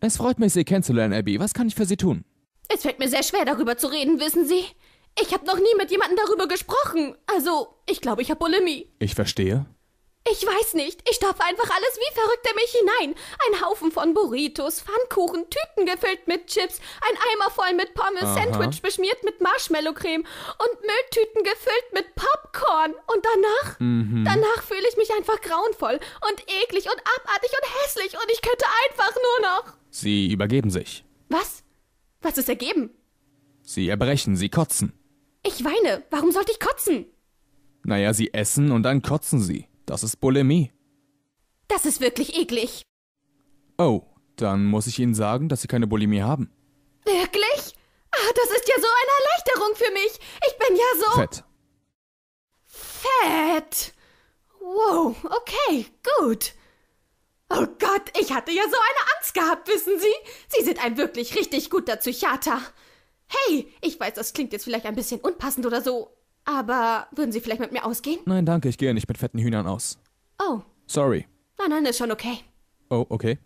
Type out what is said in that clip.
Es freut mich, Sie kennenzulernen, Abby. Was kann ich für Sie tun? Es fällt mir sehr schwer, darüber zu reden, wissen Sie. Ich habe noch nie mit jemandem darüber gesprochen. Also, ich glaube, ich habe Bulimie. Ich verstehe. Ich weiß nicht. Ich stopfe einfach alles wie verrückt in mich hinein. Ein Haufen von Burritos, Pfannkuchen, Tüten gefüllt mit Chips, ein Eimer voll mit Pommes, Aha. Sandwich beschmiert mit Marshmallowcreme und Mülltüten gefüllt mit Popcorn. Und danach, mhm. danach fühle ich mich einfach grauenvoll und eklig und abartig und hässlich und ich könnte einfach nur noch. Sie übergeben sich. Was? Was ist ergeben? Sie erbrechen, sie kotzen. Ich weine. Warum sollte ich kotzen? Naja, sie essen und dann kotzen sie. Das ist Bulimie. Das ist wirklich eklig. Oh, dann muss ich Ihnen sagen, dass Sie keine Bulimie haben. Wirklich? Ah, das ist ja so eine Erleichterung für mich. Ich bin ja so. Fett. Fett. Wow, okay, gut. Oh Gott, ich hatte ja so eine Angst gehabt, wissen Sie? Sie sind ein wirklich richtig guter Psychiater. Hey, ich weiß, das klingt jetzt vielleicht ein bisschen unpassend oder so, aber würden Sie vielleicht mit mir ausgehen? Nein, danke, ich gehe nicht mit fetten Hühnern aus. Oh. Sorry. Nein, nein, ist schon okay. Oh, okay.